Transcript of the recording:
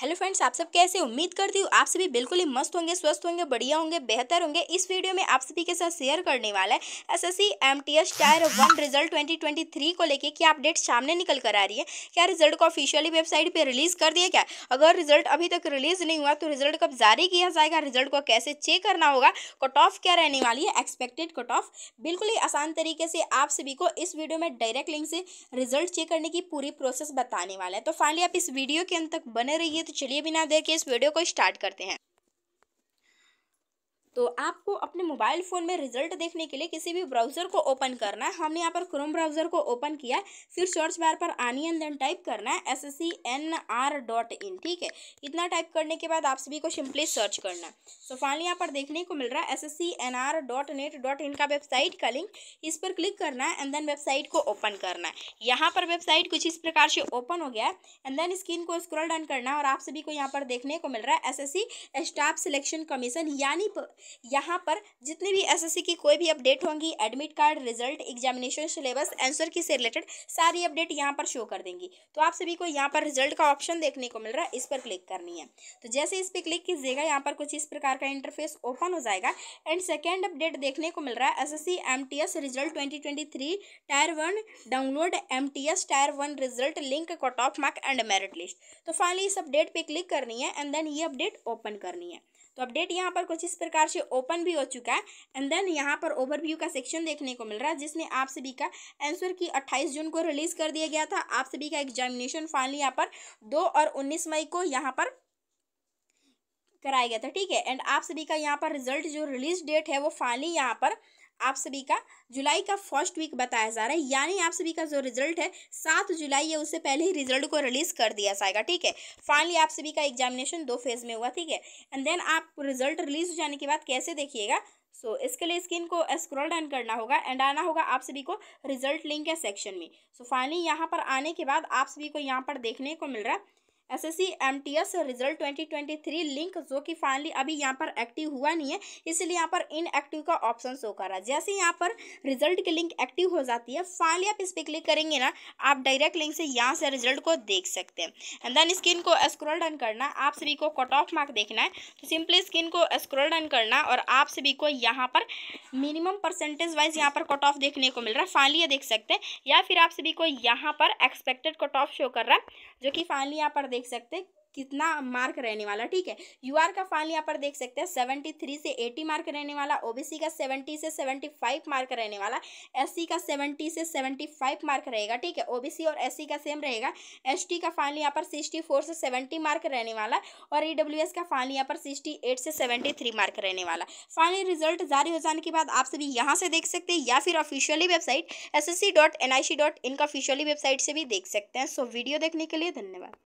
hello friends आप सब कैसे उम्मीद करती हूँ आप सभी बिल्कुल ही मस्त होंगे स्वस्थ होंगे बढ़िया होंगे बेहतर होंगे इस वीडियो में आप सभी के साथ शेयर करने वाला है SSC MTS tier one result 2023 को लेके क्या अपडेट सामने निकल कर आ रही है क्या रिजल्ट को ऑफिशियली वेबसाइट पर रिलीज कर दिया क्या अगर रिजल्ट अभी तक रिलीज नहीं हुआ तो रिजल्ट कब जारी किया जाएगा रिजल्ट को कैसे चेक करना होगा कट ऑफ क्या रहने वाली है एक्सपेक्टेड कट ऑफ बिल्कुल ही आसान तरीके से आप सभी को इस वीडियो में डायरेक्ट लिंक से रिजल्ट चेक करने की पूरी प्रोसेस बताने वाला है तो फाइनली आप इस वीडियो के अंत तक बने रहिए तो चलिए बिना देर के इस वीडियो को स्टार्ट करते हैं तो आपको अपने मोबाइल फ़ोन में रिजल्ट देखने के लिए किसी भी ब्राउज़र को ओपन करना है हमने यहाँ पर क्रोम ब्राउज़र को ओपन किया फिर सर्च बार पर आनी एंड देन टाइप करना है S C N R dot in ठीक है इतना टाइप करने के बाद आप सभी को सिंपली सर्च करना है फाइनली यहाँ पर देखने को मिल रहा है S C N R dot net dot in का वेबसाइट का लिंक इस पर क्लिक करना है एंड देन वेबसाइट को ओपन करना है यहाँ पर वेबसाइट कुछ इस प्रकार से ओपन हो गया है एंड देन स्क्रीन को स्क्रॉल डाउन करना है और आप सभी को यहाँ पर देखने को मिल रहा है S S C staff selection commission यानी यहाँ पर जितनी भी एसएससी की कोई भी अपडेट होंगी admit card result examination syllabus answer key से रिलेटेड सारी अपडेट यहाँ पर शो कर देंगी तो आप सभी को यहाँ पर रिजल्ट का ऑप्शन देखने को मिल रहा है इस पर क्लिक करनी है तो जैसे इस पर क्लिक कीजिएगा यहाँ पर कुछ इस प्रकार का इंटरफेस ओपन हो जाएगा एंड सेकेंड अपडेट देखने को मिल रहा है S S C result twenty twenty three tier one download M T S tier one result link cut off mark and merit list तो फाइनली इस अपडेट पर क्लिक करनी है एंड देन ये अपडेट ओपन करनी है तो अपडेट यहाँ पर कुछ इस प्रकार बार से ओपन भी हो चुका है एंड देन यहाँ पर ओवरव्यू का सेक्शन देखने को मिल रहा है जिसमें आप सभी का आंसर की 28 जून को रिलीज कर दिया गया था आप सभी का एग्जामिनेशन फाइनल यहाँ पर दो और उन्नीस मई को यहाँ पर कराया गया था ठीक है एंड आप सभी का यहाँ पर रिजल्ट जो रिलीज डेट है वो फाइनली यहाँ पर आप सभी का जुलाई का फर्स्ट वीक बताया जा रहा है यानी आप सभी का जो रिजल्ट है सात जुलाई है उससे पहले ही रिजल्ट को रिलीज कर दिया जाएगा ठीक है फाइनली आप सभी का एग्जामिनेशन दो फेज में हुआ ठीक है एंड देन आप रिजल्ट रिलीज हो जाने के बाद कैसे देखिएगा सो so, इसके लिए स्क्रीन को स्क्रॉल डाउन करना होगा एंड आना होगा आप सभी को रिजल्ट लिंक के सेक्शन में सो फाइनली यहाँ पर आने के बाद आप सभी को यहाँ पर देखने को मिल रहा है S S C M T S result twenty twenty three link जो कि फाइनली अभी यहाँ पर एक्टिव हुआ नहीं है इसलिए यहाँ पर इनएक्टिव का ऑप्शन शो कर रहा है जैसे यहाँ पर रिजल्ट की लिंक एक्टिव हो जाती है फाइनली आप इस पर क्लिक करेंगे ना आप डायरेक्ट लिंक से यहाँ से रिजल्ट को देख सकते हैं एंड देन स्क्रीन को स्क्रोल डन करना आप सभी को कट ऑफ मार्क देखना है तो सिंपली स्क्रीन को स्क्रोल डन करना और आप सभी को यहाँ पर मिनिमम परसेंटेज वाइज यहाँ पर कट ऑफ देखने को मिल रहा है फाइनली ये देख सकते हैं या फिर आप सभी को यहाँ पर एक्सपेक्टेड कट ऑफ शो कर रहा है जो कि फाइनली यहाँ पर देख सकते हैं कितना मार्क रहने वाला ठीक है यूआर का फाइनल यहाँ पर देख सकते हैं सेवेंटी थ्री से एटी मार्क रहने वाला ओबीसी का सेवेंटी से सेवेंटी फाइव मार्क रहने वाला एससी का सेवेंटी से सेवेंटी फाइव मार्क रहेगा ठीक है ओबीसी और एससी का सेम रहेगा एसटी का फाइनल यहाँ पर सिक्सटी फोर से सेवेंटी मार्क रहने वाला और ईडब्ल्यूएस e का फाइनल यहाँ पर सिक्सटी एट से सेवेंटी थ्री मार्क रहने वाला फाइनल रिजल्ट जारी हो जाने के बाद आप सभी यहाँ से देख सकते हैं या फिर officially website S S C dot N I C dot in का ऑफिशियली वेबसाइट से भी देख सकते हैं सो वीडियो देखने के लिए धन्यवाद